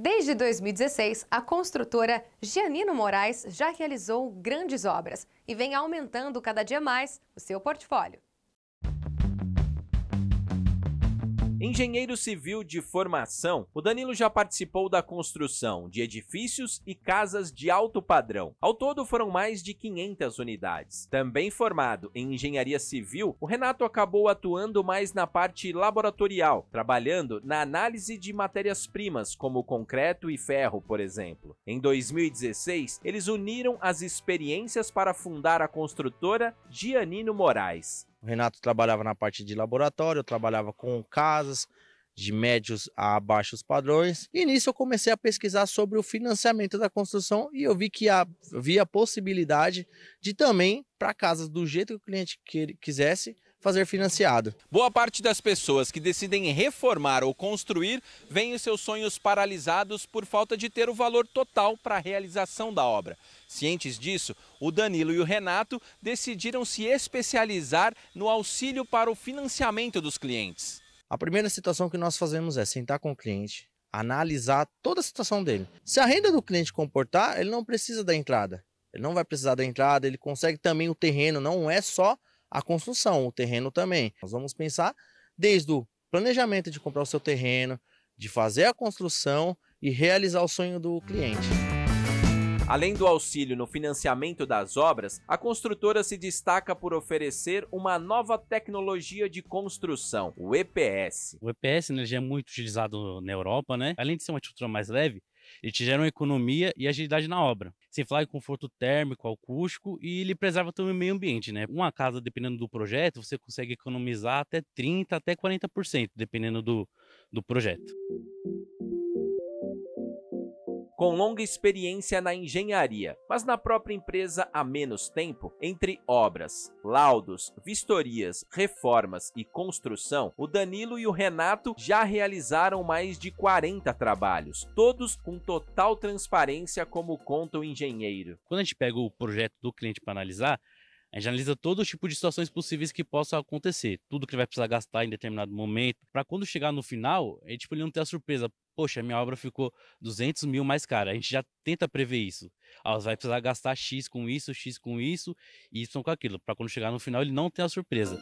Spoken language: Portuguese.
Desde 2016, a construtora Gianino Moraes já realizou grandes obras e vem aumentando cada dia mais o seu portfólio. Engenheiro civil de formação, o Danilo já participou da construção de edifícios e casas de alto padrão. Ao todo foram mais de 500 unidades. Também formado em engenharia civil, o Renato acabou atuando mais na parte laboratorial, trabalhando na análise de matérias-primas como concreto e ferro, por exemplo. Em 2016, eles uniram as experiências para fundar a construtora Gianino Moraes. O Renato trabalhava na parte de laboratório, eu trabalhava com casas de médios a baixos padrões. E nisso eu comecei a pesquisar sobre o financiamento da construção e eu vi que havia a possibilidade de também para casas do jeito que o cliente que, quisesse fazer financiado. Boa parte das pessoas que decidem reformar ou construir veem os seus sonhos paralisados por falta de ter o valor total para a realização da obra. Cientes disso, o Danilo e o Renato decidiram se especializar no auxílio para o financiamento dos clientes. A primeira situação que nós fazemos é sentar com o cliente, analisar toda a situação dele. Se a renda do cliente comportar, ele não precisa da entrada. Ele não vai precisar da entrada, ele consegue também o terreno, não é só a construção, o terreno também. Nós vamos pensar desde o planejamento de comprar o seu terreno, de fazer a construção e realizar o sonho do cliente. Além do auxílio no financiamento das obras, a construtora se destaca por oferecer uma nova tecnologia de construção, o EPS. O EPS né, já é muito utilizado na Europa, né? Além de ser uma estrutura mais leve, ele te geram economia e agilidade na obra. Sem falar em conforto térmico, acústico e ele preserva também o meio ambiente, né? Uma casa, dependendo do projeto, você consegue economizar até 30% até 40%, dependendo do, do projeto com longa experiência na engenharia, mas na própria empresa há menos tempo, entre obras, laudos, vistorias, reformas e construção, o Danilo e o Renato já realizaram mais de 40 trabalhos, todos com total transparência, como conta o engenheiro. Quando a gente pega o projeto do cliente para analisar, a gente analisa todo tipo de situações possíveis que possam acontecer, tudo que ele vai precisar gastar em determinado momento, para quando chegar no final, ele, é tipo, ele não ter a surpresa, poxa, minha obra ficou 200 mil mais cara, a gente já tenta prever isso. Ah, vai precisar gastar X com isso, X com isso, e Y com aquilo, para quando chegar no final ele não ter a surpresa.